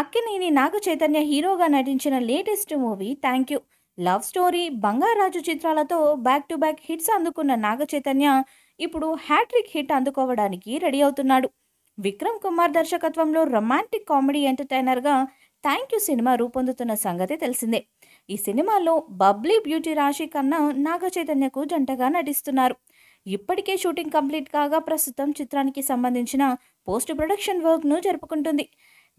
అక్కినేని నాగ చైతన్య హీరోగా నటించిన latest movie thank you love story Bangarraju చిత్రాలతో బ్యాక్ టు బ్యాక్ హిట్స్ అందుకున్న నాగ చైతన్య ఇప్పుడు హ్యాట్రిక్ హిట్ అందుకోవడానికి రెడీ అవుతున్నాడు విక్రమ్ కుమార్ దర్శకత్వంలో రొమాంటిక్ కామెడీ ఎంటర్టైనర్గా థ్యాంక్ యూ సినిమా రూపొందుతున్న సంగతి తెలిసిందే ఈ సినిమాలో బబ్లీ బ్యూటీ రాశి కన్నా నాగ చైతన్యకు జంటగా నటిస్తున్నారు ఇప్పటికే షూటింగ్ కంప్లీట్ కాగా ప్రస్తుతం చిత్రానికి సంబంధించిన పోస్ట్ ప్రొడక్షన్ వర్క్ను జరుపుకుంటుంది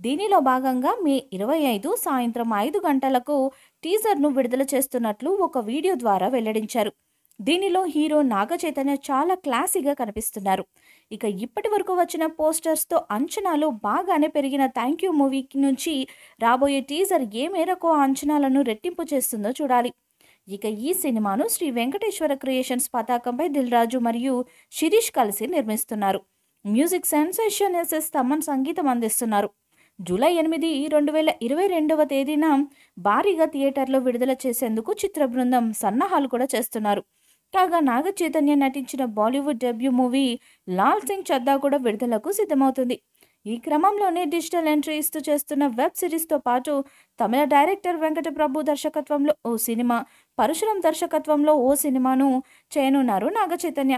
దీనిలో భాగంగా మే ఇరవై ఐదు సాయంత్రం ఐదు గంటలకు టీజర్ను విడుదల చేస్తున్నట్లు ఒక వీడియో ద్వారా వెల్లడించారు దీనిలో హీరో నాగ చైతన్య చాలా క్లాసీగా కనిపిస్తున్నారు ఇక ఇప్పటి వరకు వచ్చిన పోస్టర్స్తో అంచనాలు బాగానే పెరిగిన థ్యాంక్ యూ మూవీ నుంచి రాబోయే టీజర్ ఏ మేరకు అంచనాలను రెట్టింపు చేస్తుందో చూడాలి ఇక ఈ సినిమాను శ్రీ వెంకటేశ్వర క్రియేషన్స్ పతాకంపై దిల్రాజు మరియు శిరీష్ కలిసి నిర్మిస్తున్నారు మ్యూజిక్ సెన్సేషన్ ఎస్ఎస్ తమన్ సంగీతం అందిస్తున్నారు జూలై ఎనిమిది రెండు వేల ఇరవై రెండవ తేదీన భారీగా థియేటర్లో విడుదల చేసేందుకు చిత్ర బృందం సన్నాహాలు కూడా చేస్తున్నారు కాగా నాగ చైతన్య నటించిన Bollywood debut movie Laal Singh Chaddha కూడా విడుదలకు సిద్ధమవుతుంది ఈ క్రమంలోనే డిజిటల్ ఎంట్రీ ఇస్తూ చేస్తున్న వెబ్ సిరీస్తో పాటు తమిళ డైరెక్టర్ వెంకటప్రభు దర్శకత్వంలో ఓ సినిమా పరశురం దర్శకత్వంలో ఓ సినిమాను చేయనున్నారు నాగ చైతన్య